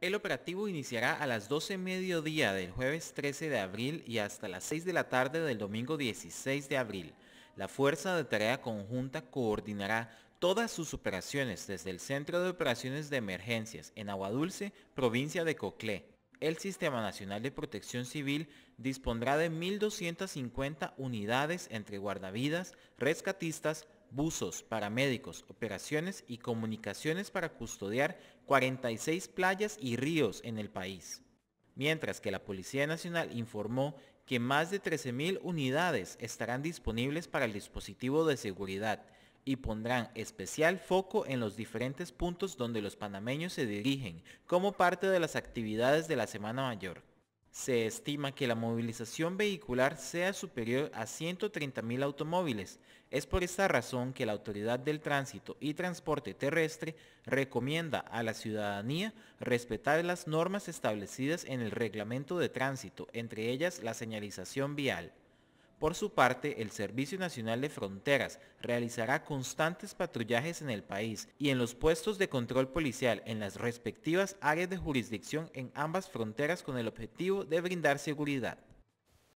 El operativo iniciará a las 12 mediodía del jueves 13 de abril y hasta las 6 de la tarde del domingo 16 de abril. La Fuerza de Tarea Conjunta coordinará todas sus operaciones desde el Centro de Operaciones de Emergencias en Aguadulce, provincia de Coclé. El Sistema Nacional de Protección Civil dispondrá de 1.250 unidades entre guardavidas, rescatistas, buzos, paramédicos, operaciones y comunicaciones para custodiar 46 playas y ríos en el país. Mientras que la Policía Nacional informó que más de 13.000 unidades estarán disponibles para el dispositivo de seguridad y pondrán especial foco en los diferentes puntos donde los panameños se dirigen como parte de las actividades de la Semana Mayor se estima que la movilización vehicular sea superior a 130.000 automóviles. Es por esta razón que la Autoridad del Tránsito y Transporte Terrestre recomienda a la ciudadanía respetar las normas establecidas en el reglamento de tránsito, entre ellas la señalización vial. Por su parte, el Servicio Nacional de Fronteras realizará constantes patrullajes en el país y en los puestos de control policial en las respectivas áreas de jurisdicción en ambas fronteras con el objetivo de brindar seguridad.